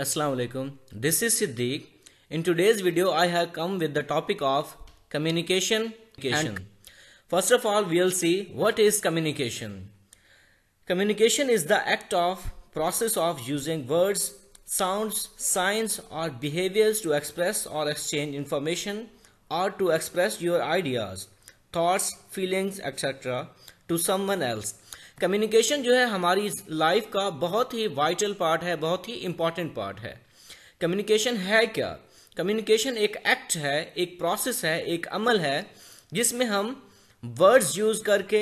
Assalamu alaikum. This is Siddiq. In today's video, I have come with the topic of communication. first of all, we'll see what is communication. Communication is the act of process of using words, sounds, signs or behaviors to express or exchange information or to express your ideas, thoughts, feelings, etc. to someone else. Communication जो है हमारी life का बहुत ही vital part है बहुत ही important part है communication है क्या कम्युनिकेशन एक एक्ट है एक प्रोसेस है एक अमल है जिसमें हम वर्ड्स यूज करके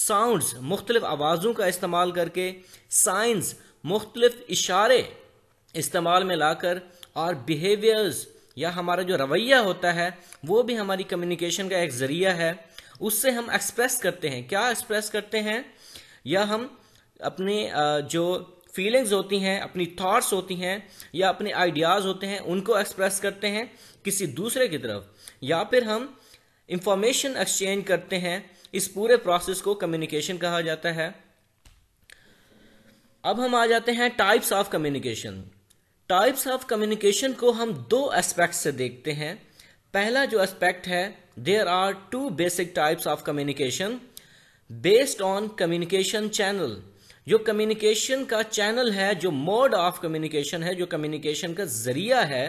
साउंड्स मुख्तलिफ आवाज़ों का इस्तेमाल करके साइंस मुख्तलिफ इशारे इस्तेमाल में लाकर और बिहेवियर्स या हमारा जो रवैया होता है वो भी हमारी कम्युनिकेशन का एक ज़रिया है उससे हम एक्सप्रेस करते हैं क्या एक्सप्रेस करते हैं या हम अपने जो फीलिंग्स होती हैं अपनी थॉट्स होती हैं या अपने आइडियाज़ होते हैं उनको एक्सप्रेस करते हैं किसी दूसरे की तरफ या फिर हम इंफॉर्मेशन एक्सचेंज करते हैं इस पूरे प्रोसेस को कम्युनिकेशन कहा जाता है अब हम आ जाते हैं types of communication types of communication को हम दो एस्पेक्ट से देखते हैं पहला जो एस्पेक्ट है there are two basic types of communication based on communication channel जो कम्युनिकेशन का चैनल है जो मोड ऑफ कम्युनिकेशन है जो कम्युनिकेशन का जरिया है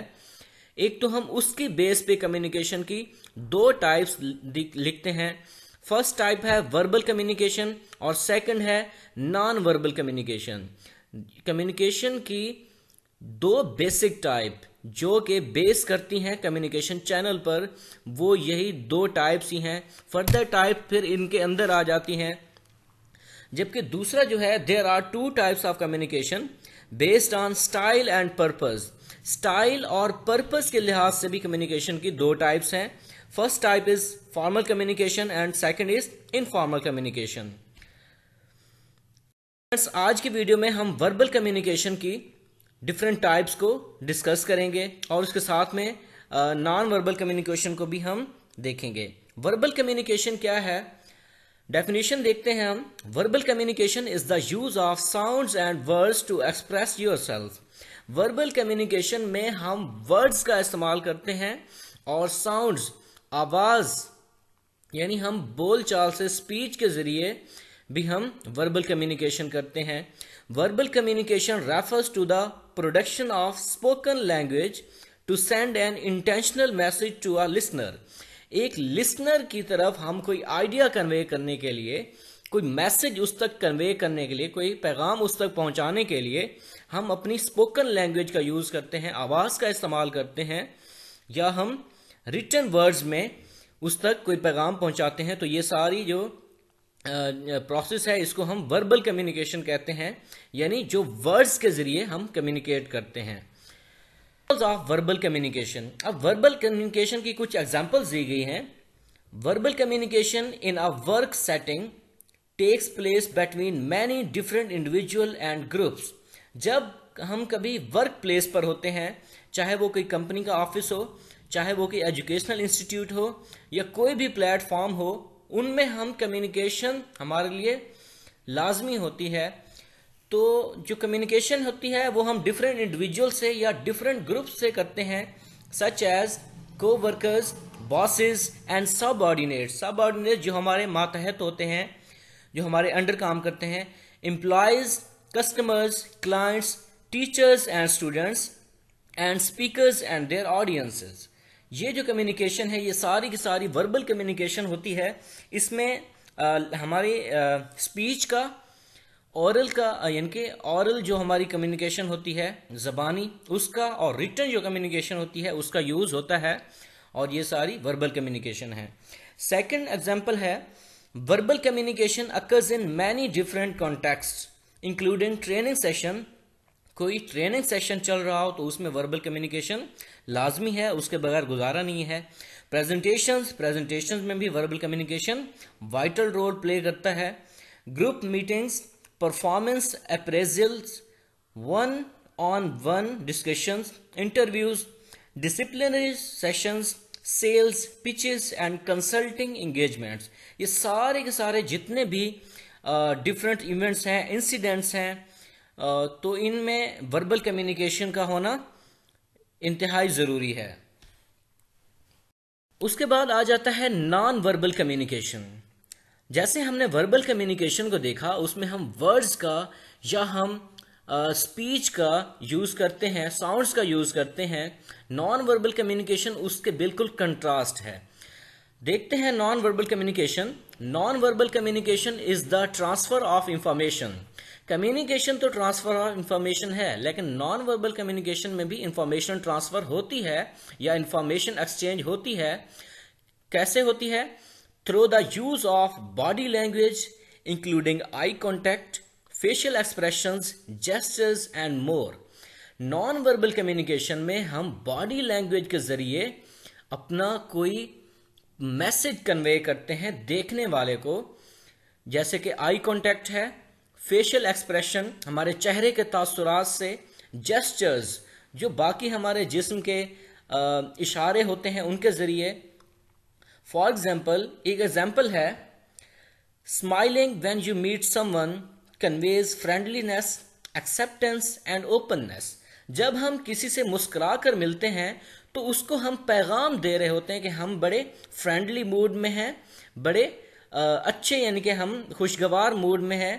एक तो हम उसकी बेस पे कम्युनिकेशन की दो टाइप्स लिखते हैं फर्स्ट टाइप है वर्बल कम्युनिकेशन और सेकंड है नॉन वर्बल कम्युनिकेशन कम्युनिकेशन की दो बेसिक टाइप जो कि बेस करती हैं कम्युनिकेशन चैनल पर वो यही दो टाइप्स ही हैं फर्दर टाइप फिर इनके अंदर आ जाती हैं जबकि दूसरा जो है there are two types of communication based on style and purpose style और पर्पस के लिहाज से भी कम्युनिकेशन की दो टाइप्स हैं first type is formal communication and second is informal communication आज की वीडियो में हम वर्बल कम्युनिकेशन की डिफरेंट टाइप्स को डिस्कस करेंगे और उसके साथ में नॉन वर्बल कम्युनिकेशन को भी हम देखेंगे वर्बल कम्युनिकेशन क्या है डेफिनेशन देखते हैं हम verbal communication is the use of sounds and words to express yourself verbal communication में हम वर्ड्स का इस्तेमाल करते हैं और साउंड्स आवाज़ यानी हम बोल चाल से स्पीच के ज़रिए भी हम वर्बल कम्युनिकेशन करते हैं verbal communication refers to the production of spoken language to send an intentional message to a listener एक लिसनर की तरफ हम कोई आइडिया कन्वे करने के लिए कोई मैसेज उस तक कन्वे करने के लिए कोई पैगाम उस तक पहुंचाने के लिए हम अपनी स्पोकन लैंग्वेज का यूज़ करते हैं आवाज़ का इस्तेमाल करते हैं या हम रिटर्न वर्ड्स में उस तक कोई पैगाम पहुंचाते हैं तो ये सारी जो प्रोसेस है इसको हम वर्बल कम्युनिकेशन कहते हैं यानी जो वर्ड्स के जरिए हम कम्युनिकेट करते हैं ऑफ वर्बल कम्युनिकेशन अब वर्बल कम्युनिकेशन की कुछ एग्जांपल्स दी गई हैं verbal communication in a work setting takes place between many different individual and groups जब हम कभी वर्क प्लेस पर होते हैं चाहे वो कोई कंपनी का ऑफिस हो चाहे वो कोई एजुकेशनल इंस्टीट्यूट हो या कोई भी प्लेटफॉर्म हो उनमें हम कम्युनिकेशन हमारे लिए लाजमी होती है तो जो कम्युनिकेशन होती है वो हम डिफरेंट इंडिविजुअल से या डिफरेंट ग्रुप से करते हैं such as coworkers bosses and subordinate subordinate जो हमारे मातहत होते हैं जो हमारे अंडर काम करते हैं employees customers clients teachers and students and speakers and their audiences ये जो कम्युनिकेशन है ये सारी की सारी वर्बल कम्युनिकेशन होती है इसमें आ, हमारे स्पीच का औरल का यानी कि औरल जो हमारी कम्युनिकेशन होती है ज़बानी उसका और रिटर्न जो कम्युनिकेशन होती है उसका यूज़ होता है और ये सारी वर्बल कम्युनिकेशन है सेकंड एग्जांपल है verbal communication occurs in many different context including training session कोई ट्रेनिंग सेशन चल रहा हो तो उसमें वर्बल कम्युनिकेशन लाजमी है उसके बगैर गुजारा नहीं है प्रेजेंटेशन प्रेजेंटेशन में भी verbal communication vital role play करता है group meetings performance appraisals one on one discussions interviews disciplinary sessions sales pitches and consulting engagements ये सारे के सारे जितने भी डिफरेंट इवेंट्स हैं इंसिडेंट्स हैं तो इनमें वर्बल कम्युनिकेशन का होना इंतहाई ज़रूरी है उसके बाद आ जाता है नॉन वर्बल कम्युनिकेशन जैसे हमने वर्बल कम्युनिकेशन को देखा उसमें हम वर्ड्स का या हम स्पीच uh, का यूज़ करते हैं साउंड्स का यूज़ करते हैं नॉन वर्बल कम्युनिकेशन उसके बिल्कुल कंट्रास्ट है देखते हैं non verbal communication non verbal communication is the transfer of information communication तो ट्रांसफर ऑफ इंफॉर्मेशन है लेकिन नॉन वर्बल कम्युनिकेशन में भी इंफॉर्मेशन ट्रांसफर होती है या इंफॉर्मेशन एक्सचेंज होती है कैसे होती है through the use of body language including eye contact facial expression gestures and more non verbal communication में हम बॉडी लैंग्वेज के जरिए अपना कोई मैसेज कन्वे करते हैं देखने वाले को जैसे कि आई कॉन्टेक्ट है फेशियल एक्सप्रेशन हमारे चेहरे के तासुरात से जेस्चर्स जो बाकी हमारे जिस्म के इशारे होते हैं उनके ज़रिए फॉर एग्ज़ाम्पल एक एग्ज़ाम्पल है smiling when you meet someone conveys friendliness acceptance and openness जब हम किसी से मुस्करा कर मिलते हैं तो उसको हम पैगाम दे रहे होते हैं कि हम बड़े फ्रेंडली मूड में हैं बड़े अच्छे यानी कि हम खुशगवार मूड में हैं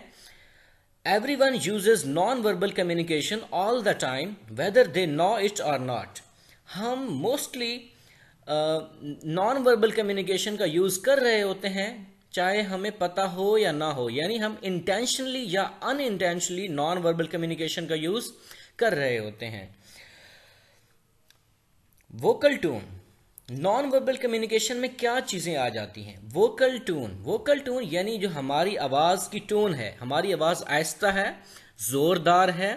Everyone uses non verbal communication all the time whether they know it और नॉट हम मोस्टली नॉन वर्बल कम्युनिकेशन का यूज़ कर रहे होते हैं चाहे हमें पता हो या ना हो यानी हम इंटेंशनली या unintentionally non verbal communication का यूज़ कर रहे होते हैं vocal tone non verbal communication में क्या चीज़ें आ जाती हैं वोकल टोन वोकल टोन यानी जो हमारी आवाज़ की टोन है हमारी आवाज़ आहिस्ता है ज़ोरदार है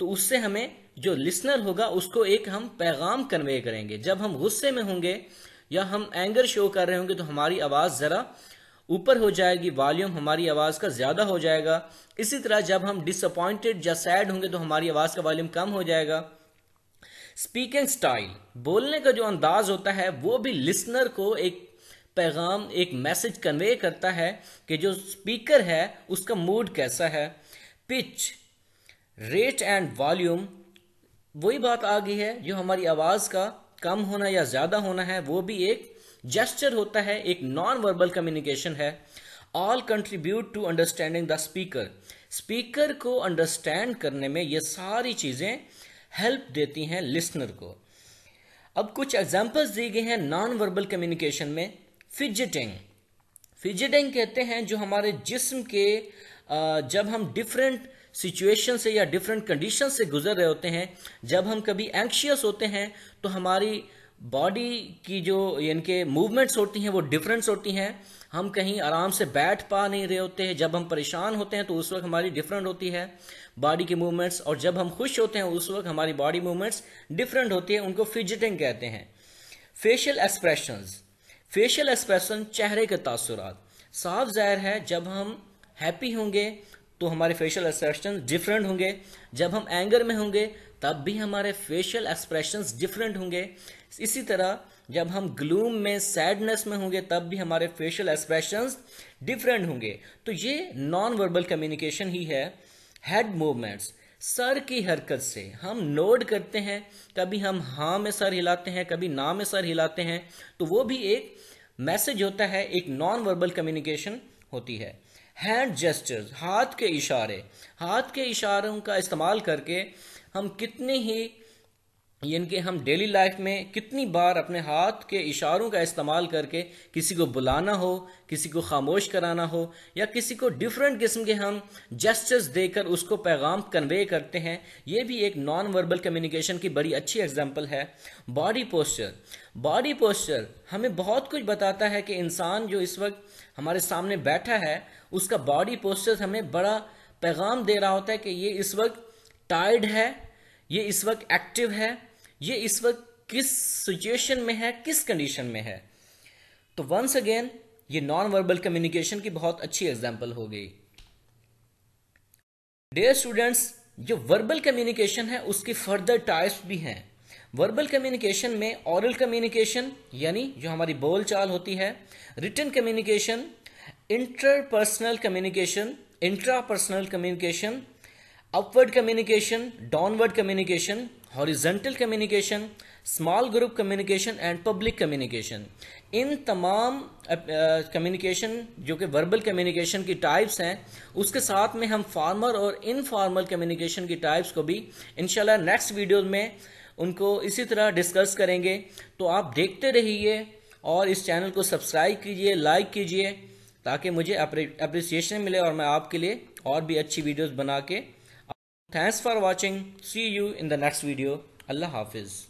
तो उससे हमें जो लिसनर होगा उसको एक हम पैगाम कन्वे करेंगे जब हम गुस्से में होंगे या हम एंगर शो कर रहे होंगे तो हमारी आवाज़ ज़रा ऊपर हो जाएगी वॉल्यूम हमारी आवाज़ का ज़्यादा हो जाएगा इसी तरह जब हम डिसअपॉइंटेड या सैड होंगे तो हमारी आवाज़ का वॉल्यूम कम हो जाएगा स्पीकिंग स्टाइल बोलने का जो अंदाज होता है वो भी लिसनर को एक पैगाम एक मैसेज कन्वे करता है कि जो स्पीकर है उसका मूड कैसा है पिच रेट एंड वॉल्यूम वही बात आ गई है जो हमारी आवाज़ का कम होना या ज़्यादा होना है वो भी एक जेस्चर होता है एक नॉन वर्बल कम्युनिकेशन है all contribute to understanding the speaker speaker को अंडरस्टैंड करने में ये सारी चीज़ें हेल्प देती हैं लिसनर को अब कुछ एग्जाम्पल्स दिए गए हैं नॉन वर्बल कम्युनिकेशन में फिजिटिंग फिजिटिंग कहते हैं जो हमारे जिस्म के जब हम डिफरेंट सिचुएशन से या डिफरेंट कंडीशन से गुजर रहे होते हैं जब हम कभी एंक्शियस होते हैं तो हमारी बॉडी की जो यानी कि मूवमेंट्स होती हैं वो डिफरेंट्स होती हैं हम कहीं आराम से बैठ पा नहीं रहे होते हैं जब हम परेशान होते हैं तो उस वक्त हमारी डिफरेंट होती है बॉडी के मूवमेंट्स और जब हम खुश होते हैं उस वक्त हमारी बॉडी मूवमेंट्स डिफरेंट होती है उनको फिजिटिंग कहते हैं फेशियल एक्सप्रेशन फेशियल एक्सप्रेशन चेहरे के तासुरात साफ जाहिर है जब हम हैप्पी होंगे तो हमारे फेशियल एक्सप्रेशन डिफरेंट होंगे जब हम एंगर में होंगे तब भी हमारे फेशियल एक्सप्रेशन डिफरेंट होंगे इसी तरह जब हम ग्लूम में सैडनेस में होंगे तब भी हमारे फेशियल एक्सप्रेशंस डिफरेंट होंगे तो ये नॉन वर्बल कम्युनिकेशन ही है हेड मूवमेंट्स सर की हरकत से हम नोड करते हैं कभी हम हाँ में सर हिलाते हैं कभी ना में सर हिलाते हैं तो वो भी एक मैसेज होता है एक नॉन वर्बल कम्युनिकेशन होती है हैंड जेस्टर्स हाथ के इशारे हाथ के इशारों का इस्तेमाल करके हम कितने ही यानी हम डेली लाइफ में कितनी बार अपने हाथ के इशारों का इस्तेमाल करके किसी को बुलाना हो किसी को खामोश कराना हो या किसी को डिफरेंट किस्म के हम जेस्टर्स देकर उसको पैगाम कन्वे करते हैं ये भी एक नॉन वर्बल कम्युनिकेशन की बड़ी अच्छी एग्जांपल है बॉडी पोस्चर बॉडी पोस्चर हमें बहुत कुछ बताता है कि इंसान जो इस वक्त हमारे सामने बैठा है उसका बॉडी पोस्चर हमें बड़ा पैगाम दे रहा होता है कि ये इस वक्त टायर्ड है ये इस वक्त एक्टिव है ये इस वक्त किस सिचुएशन में है किस कंडीशन में है तो वंस अगेन ये नॉन वर्बल कम्युनिकेशन की बहुत अच्छी एग्जाम्पल हो गई डेयर स्टूडेंट्स जो वर्बल कम्युनिकेशन है उसकी फर्दर टाइप्स भी हैं वर्बल कम्युनिकेशन में ऑरल कम्युनिकेशन यानी जो हमारी बोल चाल होती है written communication interpersonal communication intrapersonal communication upward communication downward communication horizontal communication small group communication and public communication इन तमाम कम्युनिकेशन जो कि वर्बल कम्युनिकेशन की टाइप्स हैं उसके साथ में हम फॉर्मल और इनफॉर्मल कम्युनिकेशन की टाइप्स को भी इनशाला नेक्स्ट वीडियो में उनको इसी तरह डिस्कस करेंगे तो आप देखते रहिए और इस चैनल को सब्सक्राइब कीजिए लाइक कीजिए ताकि मुझे अप्रिसिएशन मिले और मैं आपके लिए और भी अच्छी वीडियोस बना के Thanks for watching. See you in the next video. Allah Hafiz.